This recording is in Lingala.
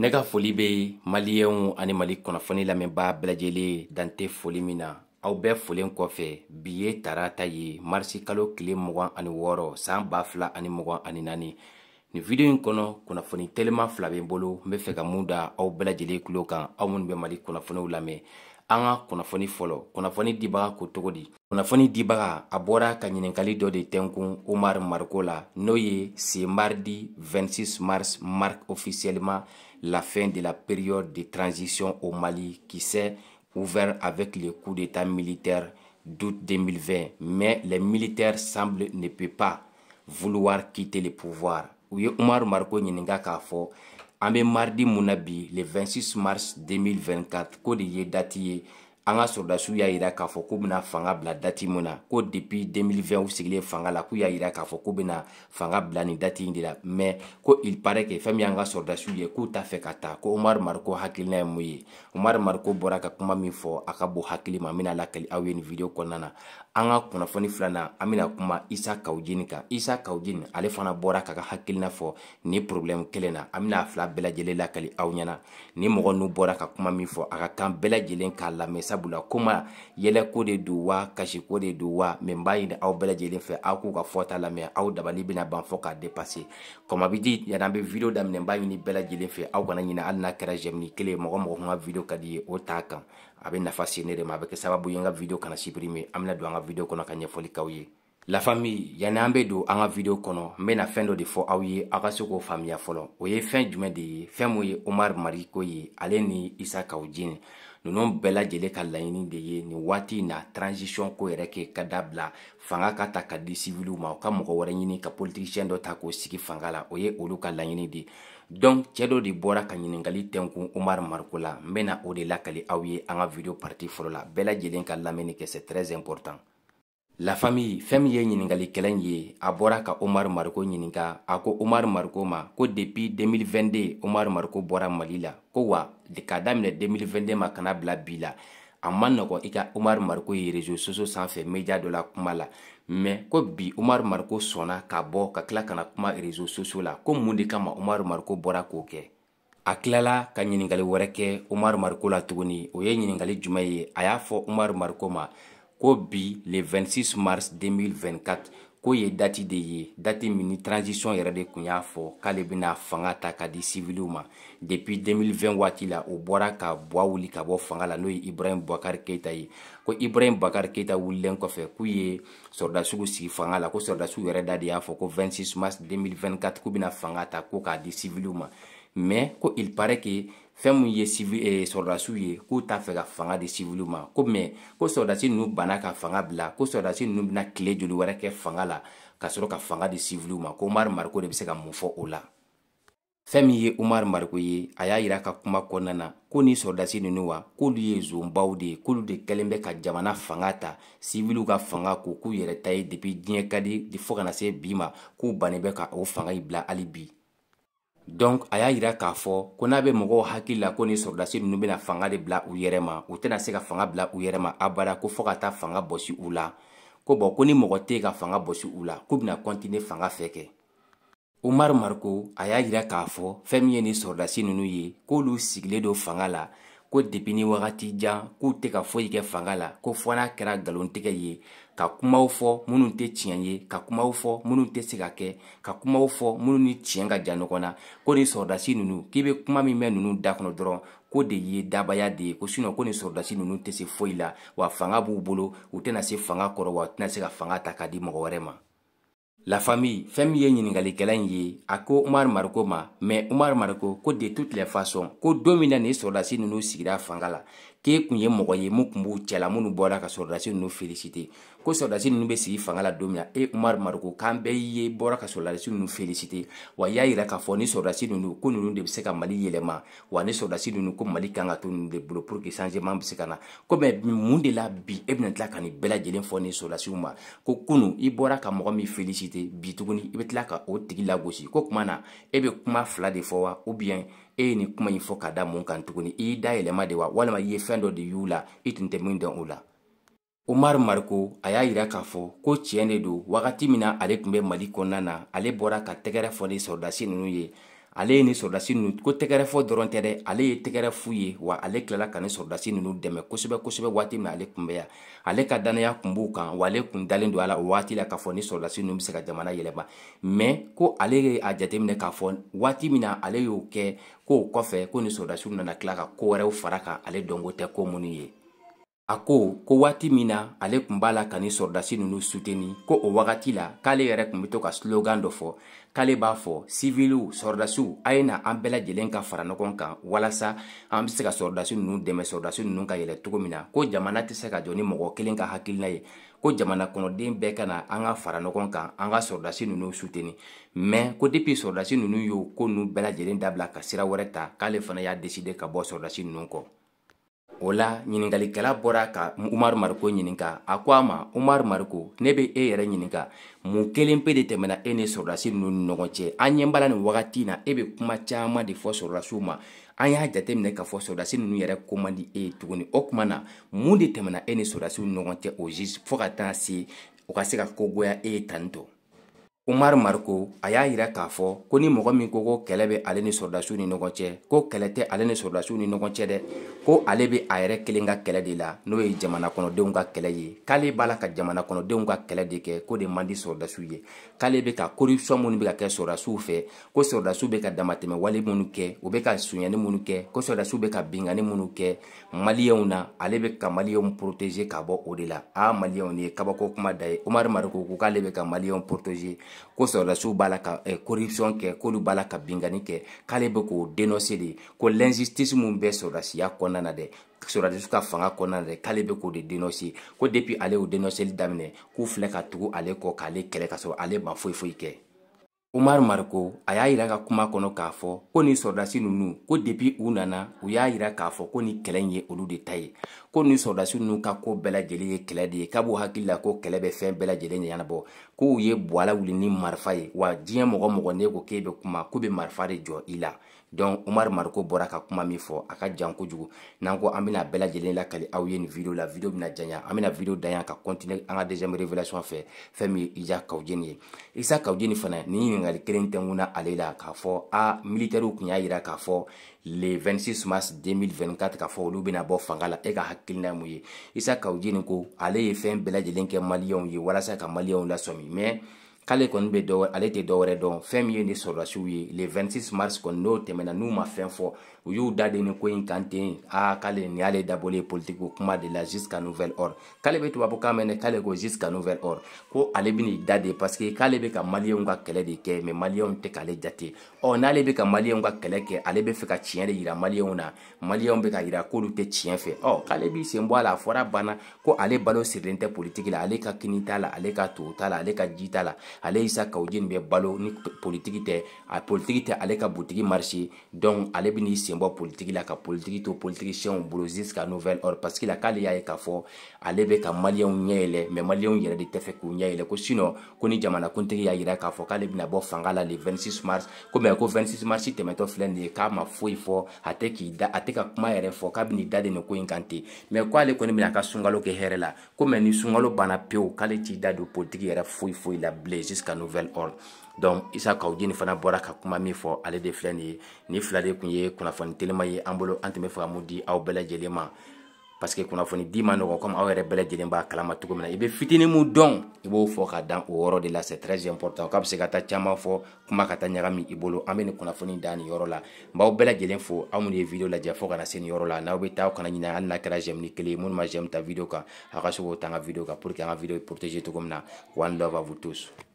ne ka foli be maliyɛnw ani mali kunnafoni lamɛnbaa bɛlajɛlen dante foli min na aw bɛɛ folen kɔfɛ bi ye tarata ye marisikalo kalo tile ani wɔɔrɔ saan b'a fila ani mg ani naani Ni video in kɔnɔ kunnafoni mais fila be n bolo n be fɛ ka mun au aw bɛlajɛlen kulo kan aw minw bɛ mali kunnafoniw lamɛn an dibaga ko cogo di dibaga a bɔra ka ɲininkali de tɛnkun omar mariko nous mardi 26 mars marque officiellement la fin de la période de transition au mali qui s'est ouvert avec le coup d'état militaire d'août 2020 mais les militaires semblent ne peut pas vouloir quitter le pouvoir u ye umaru mariko ɲininga k'a fɔ an be maridi mun na bi le 26 mars 2024 ko de ye dati ye an ka sɔrɔdasiw y'a yira k'a fɔ k'u bena fanga bila dati min na ko depuis 2020 u sigilen fanga la k'u y'a yira k'a fɔ k'u bena fanga bila nin dati de la mais ko il paraît que fɛn min y'an ka sɔrɔdasiw ye k'u t'a fɛ ka taa ko omar mariko hakilina ye mun ye omar mariko bɔra ka kuma min fɔ a ka bon hakili ma n bena lakali aw ye nin video kɔnɔna na an ka kunnafoni filanan an bɛna kuma isa kawjini kan isa kawjini ale fana bɔra k'a ka hakilina fɔ ni problème kelen na an bɛna a fila bɛɛ lajɛlen lakali aw ɲɛna ni mɔgɔ n'u bɔra ka kuma min fɔ a ka kan bɛɛ lajɛlen k'a lamɛn sabula koma yɛlɛko de don wa kasiko de don wa mɛ n b'a ɲini aw bɛɛ lajɛlen fɛ aw k'u ka fɔta lamɛn aw dabali bɛna ban fɔ k'a dépasser kɔma bi di yanni an bɛ video daminɛ n b'a ɲini bɛɛ lajɛlen fɛ aw kana ɲina hali n'a kɛra j'aime ni kelen ye mɔgɔ mɔgɔ kun ka video ka di i ye o t'a kan a bɛ nafa se ne de ma a bɛ kɛ sababu ye n ka video kana supprimer an bɛna don an ka video kɔnɔ ka ɲɛfɔli k'aw ye la famille yani an bɛ don an ka video kɔnɔ n bɛna fɛn dɔ de fɔ aw ye aw ka se k'o faamuya fɔlɔ o ye fɛn jumɛn de ye fɛn min ye omar mariko ye ale ni isa kaw jini ninnu bɛɛ lajɛlen ka laɲini de ye nin waati na transition ko yɛrɛ kɛ ka dabila fanga ka ta ka di siviliw ma u ka mɔgɔ wɛrɛ ɲini ka politikisiyɛn dɔ ta k'o sigi fanga la o ye olu ka laɲini de donc cɛɛ dɔ de bɔra ka ɲiningali tɛnkun omar mariko la n bena o de lakali aw ye an ka video parti fɔlɔ la bɛɛ lajɛlen ka lamɛnni kɛ c'est très important la famille fɛn min ye ɲiningali kɛlɛ ye a bɔra ka omar mariko ɲininka a ko omar mariko ma ko depuis 2022 omar mariko bɔra mali la ko wa ka daminɛ 2022 ma kana bila bi la a ma nɔgɔ i ka umaru mariko ye rezo soso sanfɛ media dɔ la kuma la mɛ ko bi umaru mariko sɔnna ka bɔ ka tila kana kuma rezo soso la ko mun de kama umaru mariko bɔra k'o kɛ a tilala ka ɲiningali wɛrɛ kɛ umaru mariko la tuguni o ye ɲiningali jumɛn ye a y'a fɔ umaru mariko ma ko bi le 26 mars 2024 ko ye dati de ye dati min ni transition yɛrɛ de kun y'a fɔ k'ale bena fanga ta ka di siviliw ma depuis 2020 waati la o bɔra ka bwa wuli ka bɔ fanga la n'o ye ibrahim bakari keita ye ko ibrahim bakari keita wulilen kɔfɛ k'u ye sɔrɔdasiw sigi fanga la ko sɔrɔdasiw yɛrɛ da de y'a fɔ ko 26 mars 2024 k'u bena fanga ta ko k'a di siviliw ma mais ko il paraît que fɛn min ye eh, sɔrɔdasiw ye k'u t'a fɛ ka fanga di siviliw ma ko mɛ ko sɔrɔdasi ninnu banna ka fanga bila ko sɔrɔdasi ninnu bɛna tile joli wɛrɛ kɛ fanga la ka sɔrɔ ka fanga di siviliw ma ko umaru mariko de bɛ se ka mun fɔ o la fɛn min ye umaru mariko ye a y'a yira ka kuma kɔnɔna na ko ni sɔrɔdasi ninnu wa k'olu ye zonbaw de ye k'olu de kɛlen bɛ ka jamana fanga ta siviliw ka fanga ko k'u yɛrɛ ta ye depi diɲɛ ka di fɔɔ kana se bi ma k'u bannen bɛ ka o fanga yi bila hali bi donc a y'a yira k'a fɔ ko n'a bɛ mɔgɔw hakili la ko ni sɔrɔdasi ninnu bɛna fanga de bila u yɛrɛ ma u tɛna se ka fanga bila u yɛrɛ ma abada ko fɔɔ ka taa fanga bɔsi u la ko bɔn ko ni mɔgɔ tɛ ka fanga bɔsi u la k'u bɛna kɔntine fanga fɛ kɛ umaru mariko a y'a yira k'a fɔ fɛɛn min ye nin sɔrɔdasi ninnu ye k'olu sigilen do fanga la ko depi ni wagati jan k'u tɛ ka foyi kɛ fanga la ko fɔɔ n'a kɛra galontigɛ ye ka kumaw fɔ minnu tɛ tiɲɛ ye ka kumaw fɔ minnu tɛ se ka kɛ ka kumaw fɔ minnu ni tiɲɛ ka ja ɲɔgɔn na ko nin sɔrɔdasi ninnu k'i bɛ kuma min mɛn ninnu da kɔnɔ dɔrɔn ko de ye dabaya de ye ko sinɔ ko nin sɔrɔdasi ninnu tɛ se foyi la wa fanga b'u bolo u tɛna se fanga kɔrɔ wa u tɛna se ka fanga ta k'a di mɔgɔ wɛrɛ ma la famille fɛɛn min ye ɲiningalikɛla ɲi ye a ko umar mariko ma mɛ umar mariko ko de toutes les façons ko don min na nin sɔrɔdasi nunu sigira fanga la k'e kun ye mɔgɔ ye mun kun b'u cɛla minnu bɔra ka sɔrɔdasi nunu felisite ko sɔrɔdasi nunu be sigi fanga la don min na e umar mariko k'an bɛɛ ye bɔra ka sɔrɔdasi nunu felisite wa y'a yira k'a fɔ ni sɔrɔdasi nunu ko nunu de be se ka mali yɛlɛma wa ni sɔrɔdasi nunu ko mali kan ka to nunu de bolo pour que changement be se ka na ko mɛ mun de la bi e bena tila ka nin bɛɛ lajɛlen fɔ ni sɔrɔdasiw ma ko kunu i bɔra ka mɔgɔ min felisite ten bi tuguni i bɛ tila ka o tigi lagosi ko kuma na e bɛ kuma fila de fɔ wa ubiyɛn e ye nin kuma in fɔ ka da mun kan tuguni i y'i da yɛlɛma de wa walima i ye fɛn dɔ de y'u la i tun tɛ min dɔn o la umar mariko a y'a yira k'a fɔ ko tiɲɛ de don wagati min na ale tun bɛ mali kɔnɔna na ale bɔra ka tɛgɛrɛ fɔ ni sɔrɔdasi ninnu ye ale ye ni sɔrɔdasi nunu ko tɛgɛrɛ fɔ dɔrɔn tɛ dɛ ale ye tɛgɛrɛ fu ye wa ale kilala ka ni sɔrɔdasi nunu dɛmɛ kosɛbɛ kosɛbɛ waati min ale kun ale ka dannaya kun b'u kan wa ale kun dalen don a la o waati la k'a fɔ ni sɔrɔdasi nunu bɛ se ka jamana yɛlɛma mɛ ko ale ye a minɛ k'a fɔ waati min na ale y'o kɛ ko o kɔfɛ ko nin sɔrɔdasiw nana kila ka ko wɛrɛw fara kan ale dɔnko tɛ ko minnu ye a ko ko waati min na ale tun b'a la ka ni sɔrɔdasi ninnu suteni ko o wagati la k'ale yɛrɛ tun be to ka slogan dɔ fɔ k'ale b'a fɔ siviliw sɔrɔdasiw a ye na an bɛɛ lajɛlen ka fara ɲɔgɔn kan walasa an be se ka sɔrɔdasi ninnu dɛmɛ sɔrɔdasi ninnu ka yɛlɛ cogo min na ko jamana tɛ se ka jɔ ni mɔgɔ kelen ka hakilina ye ko jamana kɔnɔden bɛɛ ka na an ka fara ɲɔgɔn kan an ka sɔrɔdasi ninnu suteni mɛn ko depi sɔrɔdasi ninnu y'o ko ninnu bɛɛ lajɛlen dabila ka sira wɛrɛ ta k'ale fana y'a deside ka bɔ sɔrɔdasi ninnu kɔ o la ɲiningalikɛla bɔra ka umaru mariko ɲininka a ko a ma umaru mariko ne be e yɛrɛ ɲininka mun kelen pe de tɛmɛna e ni sɔrɔdasi nunu ni ɲɔgɔn cɛ an ɲɛ bala nin wagati na e be kuma caaman de fɔ sɔrɔdasiw ma an y'a jate minɛ k'a fɔ sɔrɔdasi nunu yɛrɛ ko man di e ye tuguni o kuma na mun de tɛmɛna e ni sɔrɔdasiw ni ɲɔgɔn cɛ o jise fɔɔ ka taa se o ka se ka kogoya e ye tantɔ umar mariko a y'a yira k'a fɔ ko ni mɔgɔ min ko ko kɛlɛ bɛ ale ni sɔrɔdasiw ni ɲɔgɔn cɛ ko kɛlɛ tɛ ale ni sɔrɔdasiw ni ɲɔgɔn cɛ dɛ ko ale bɛ a yɛrɛ kelen ka kɛlɛ de la n'o ye jamana kɔnɔdenw ka kɛlɛ ye k'ale b'a la ka jamana kɔnɔdenw ka kɛlɛ de kɛ ko de man di sɔrɔdasiw ye k'ale bɛ ka koripsiyɔn minnu bɛ ka kɛ sɔrɔdasiw fɛ ko sɔrɔdasiw bɛ ka damatɛmɛ wale minnu kɛ u bɛ ka sonyani minnu kɛ ko sɔrɔdasiw bɛ ka bingani minnu kɛ maliyɛnw na ale bɛ ka maliyɛnw protéger ka bɔ o de la a maliyɛnw ni ye kabako kuma da ye umar mariko ko k'ale bɛ ka maliyɛnw protéger ko sɔrɔdasiw b'a la ka eh, corruption kɛ k'olu b'a la ka bingani kɛ k'ale bɛ k'o dénoncer de ko l'injustice min bɛ sɔrɔdasiya kɔnɔna na dɛ sɔrɔdasiw ka fanga kɔnɔna na dɛ k'ale bɛ k'o de dénoncer ko depuis ale y'o dénonceli daminɛ k'u filɛ ka tugu ale kɔ k'ale kɛlɛ ka sɔrɔ ale ma foyi foyi kɛ umar mariko a y'a yira ka kuma kɔnɔ k'a fɔ ko nin sɔrɔdasi ninnu ko depi u nana u y'a yira k'a fɔ ko nin kɛlɛ ye olu de ta ye ko ni sɔdasi ninnu ka ko bɛɛ lajɛlen ye kɛlɛ de ye k'a b'u hakili la ko kɛlɛ bɛ fɛn bɛɛ lajɛlen ɲɛnabɔ k'u ye bwala wuli ni marifa ye wa diɲɛ mɔgɔ mɔgɔ ne ko k'e bɛ kuma k'u bɛ marifa de jɔ i la donc umaru mariko bɔra ka kuma min fɔ a ka jan kojugu n'an ko an bɛna bɛɛ lajɛlen lakali aw ye nin video la video bɛna janya an bɛna video danya ka continue an ka deuxième révélation fɛ fɛn min ye ija kawjeni ye isa kawjeni fana ni ɲininkali kelen tɛ kunna ale la k'a fɔ a militɛriw tun y'a yira k'a fɔ le 26 mars 2024 k'a fɔ olu bɛna bɔ fanga la e ka hakilina mun ye isa kawjeni ko ale ye fɛn bɛɛ lajɛlen kɛ maliyɛnw ye walasa ka maliyɛnw lasɔmi mɛn k'ale kɔni bɛ dɔwɛrɛ ale tɛ dɔwɛrɛ dɔn fɛn min ye nin sɔrɔdasiw ye le 26 mars kɔni n'o tɛmɛna n'u ma fɛn fɔ u y'u da de nin ko in kan ten aa k'ale nin y'ale dabɔlen politiko kuma de la jusqu'à nouvelle heure k'ale bɛ tubabukan mɛn dɛ k'ale ko jusqu'à nouvelle heure ko ale bɛ n'i da de parce que k'ale bɛ ka maliyɛnw ka kɛlɛ de kɛ mais maliyɛnw tɛ k'ale jate ɔ n'ale bɛ ka maliyɛnw ka kɛlɛ kɛ ale bɛ fɛ ka tiɲɛ de yira maliyɛnw na maliyɛnw bɛ ka yira k'olu tɛ tiɲɛ fɛ ɔ k'ale b'i sen bɔ a la a fɔra banna ko ale balo sirilen tɛ politiki la ale ka kini t'a la ale ka to t'a la ale ka ji t'a la ale isa kawuji nin bɛ balo ni politiki tɛ a politiki tɛ ale ka butigi marshe donc ale ben'i sen bɔ politiki la ka politiki to politikisiɛnw bolo jusqu'à nouvelle heure parce que la k'ale y'a ye k'a fɔ ale bɛ ka maliyɛnw ɲɛ yɛlɛ mais maliyɛnw yɛrɛ de tɛ fɛ k'u ɲɛ yɛlɛ ko sinɔ ko ni jamanakuntigi y'a yira k'a fɔ k'ale bena bɔ fanga la le 26 mars ko mɛ ko 26 mars tɛmɛtɔ filɛ nin ye k'a ma foyi fɔ a tɛ k'i da a tɛ ka kuma yɛrɛ fɔ k'a ben'i da de nin ko yi kan ten mɛ ko ale kɔni bena ka sungalo kɛ hɛrɛ la ko mɛ ni sungalo banna pewu k'ale t'i da don politiki yɛrɛ foyi foyi la blaise jusqu'à nouvel ordre donc isa kawuji nin fana bɔra ka kuma min fɔ ale de filɛ nin ye ni fila de kun ye kunnafoni telima ye an bolo an tun bɛ fɛ ka mun di aw bɛɛ lajɛlen ma parce que kunnafoni di ma nɔgɔn comme aw yɛrɛ bɛɛ lajɛlen b'a kalama cogo min na i bɛ fitinin mun dɔn i b'o fɔ ka dan o yɔrɔ de la c'est très important k'a bɛ se ka taa caman fɔ kuma ka taa ɲagami i bolo an bɛ nin kunnafoni da nin yɔrɔ la n b'aw bɛɛ lajɛlen fo aw minnu ye video lajɛ fo ka na se nin yɔrɔ la n'aw bɛ taa aw kana ɲinɛ hali n'a kɛra j'aime ni kelen ye minnu ma j'aime ta video kan aw ka se k'o ta n ka video kan pour que an ka video protéger cogo min na one love à vous tous.